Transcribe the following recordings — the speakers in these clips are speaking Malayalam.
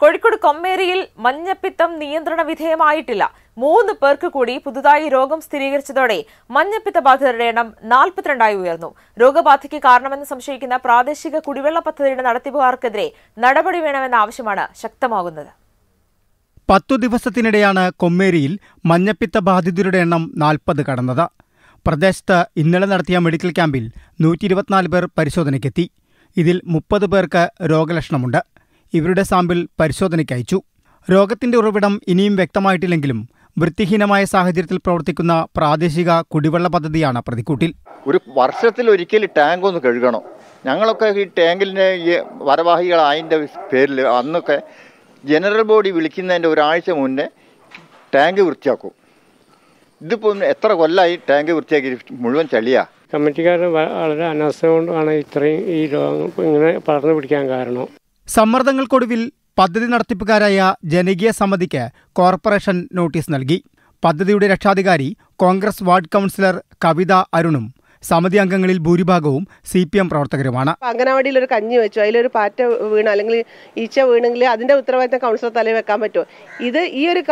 കോഴിക്കോട് കൊമ്മേരിയിൽ മഞ്ഞപ്പിത്തം നിയന്ത്രണ വിധേയമായിട്ടില്ല മൂന്ന് പേർക്ക് കൂടി പുതുതായി രോഗം സ്ഥിരീകരിച്ചതോടെ മഞ്ഞപ്പിത്ത ബാധിതരുടെ എണ്ണം നാൽപ്പത്തിരണ്ടായി ഉയർന്നു രോഗബാധയ്ക്ക് കാരണമെന്ന് സംശയിക്കുന്ന പ്രാദേശിക കുടിവെള്ള പദ്ധതിയുടെ നടത്തിപ്പുകാർക്കെതിരെ നടപടി വേണമെന്ന ആവശ്യമാണ് ശക്തമാകുന്നത് പത്തു ദിവസത്തിനിടെയാണ് കൊമ്മേരിയിൽ മഞ്ഞപ്പിത്ത ബാധിതരുടെ എണ്ണം നാൽപ്പത് കടന്നത് പ്രദേശത്ത് ഇന്നലെ നടത്തിയ മെഡിക്കൽ ക്യാമ്പിൽ നൂറ്റി ഇരുപത്തിനാല് പേർ പരിശോധനയ്ക്കെത്തി ഇതിൽ മുപ്പത് പേർക്ക് രോഗലക്ഷണമുണ്ട് ഇവരുടെ സാമ്പിൾ പരിശോധനയ്ക്ക് അയച്ചു രോഗത്തിന്റെ ഉറവിടം ഇനിയും വ്യക്തമായിട്ടില്ലെങ്കിലും വൃത്തിഹീനമായ സാഹചര്യത്തിൽ പ്രവർത്തിക്കുന്ന പ്രാദേശിക കുടിവെള്ള പദ്ധതിയാണ് പ്രതിക്കൂട്ടിൽ ഒരു വർഷത്തിൽ ഒരിക്കൽ ടാങ്ക് ഒന്ന് കഴുകണം ഞങ്ങളൊക്കെ ഈ ടാങ്കിൻ്റെ ഈ ഭാരവാഹികളായതിൻ്റെ പേരിൽ അന്നൊക്കെ ജനറൽ ബോഡി വിളിക്കുന്നതിൻ്റെ ഒരാഴ്ച മുന്നേ ടാങ്ക് വൃത്തിയാക്കും ഇതിപ്പോൾ എത്ര കൊല്ലമായി ടാങ്ക് വൃത്തിയാക്കി മുഴുവൻ ചളിയാ കമ്മിറ്റിക്കാർ വളരെ അനാസ്ഥ കൊണ്ടാണ് ഇത്രയും ഈ രോഗം ഇങ്ങനെ പടർന്നു പിടിക്കാൻ കാരണം സമ്മർദ്ദങ്ങൾക്കൊടുവിൽ പദ്ധതി നടത്തിപ്പുകാരായ ജനകീയ സമിതിക്ക് കോർപ്പറേഷൻ നോട്ടീസ് നൽകി പദ്ധതിയുടെ രക്ഷാധികാരി കോൺഗ്രസ് വാർഡ് കൗൺസിലർ കവിത അരുണും സമിതി അംഗങ്ങളിൽ ഭൂരിഭാഗവും സി പി എം പ്രവർത്തകരുമാണ് അംഗനവാടിയിൽ ഒരു കഞ്ഞി വെച്ചു അതിലൊരു പാറ്റ വീണ് അല്ലെങ്കിൽ ഈച്ച വീണെങ്കിൽ അതിന്റെ ഉത്തരവാദിത്തം കൗൺസിലർ തലയിൽ വെക്കാൻ പറ്റുമോ ഇത് ഈ ഒരു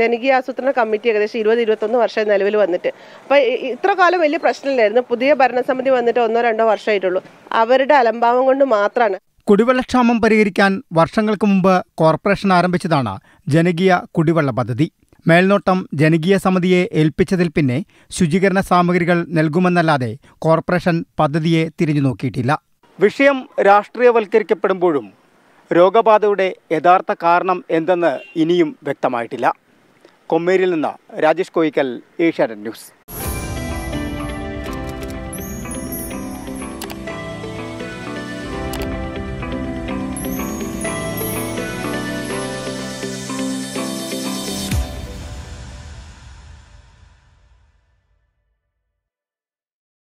ജനകീയ ആസൂത്രണ കമ്മിറ്റി ഏകദേശം ഇരുപത് ഇരുപത്തൊന്ന് വർഷം നിലവിൽ വന്നിട്ട് അപ്പൊ ഇത്ര കാലം വലിയ പ്രശ്നമില്ലായിരുന്നു പുതിയ ഭരണസമിതി വന്നിട്ട് ഒന്നോ രണ്ടോ വർഷമായിട്ടുള്ളൂ അവരുടെ അലംഭാവം കൊണ്ട് മാത്രമാണ് കുടിവെള്ളക്ഷാമം പരിഹരിക്കാൻ വർഷങ്ങൾക്ക് മുമ്പ് കോർപ്പറേഷൻ ആരംഭിച്ചതാണ് ജനകീയ കുടിവെള്ള പദ്ധതി മേൽനോട്ടം ജനകീയ സമിതിയെ ഏൽപ്പിച്ചതിൽ പിന്നെ ശുചീകരണ സാമഗ്രികൾ നൽകുമെന്നല്ലാതെ കോർപ്പറേഷൻ പദ്ധതിയെ തിരിഞ്ഞു നോക്കിയിട്ടില്ല വിഷയം രാഷ്ട്രീയവൽക്കരിക്കപ്പെടുമ്പോഴും രോഗബാധയുടെ യഥാർത്ഥ കാരണം എന്തെന്ന് ഇനിയും വ്യക്തമായിട്ടില്ല കൊമ്മേരിയിൽ നിന്ന് രാജേഷ് കോയിക്കൽ ഏഷ്യാനെറ്റ് ന്യൂസ്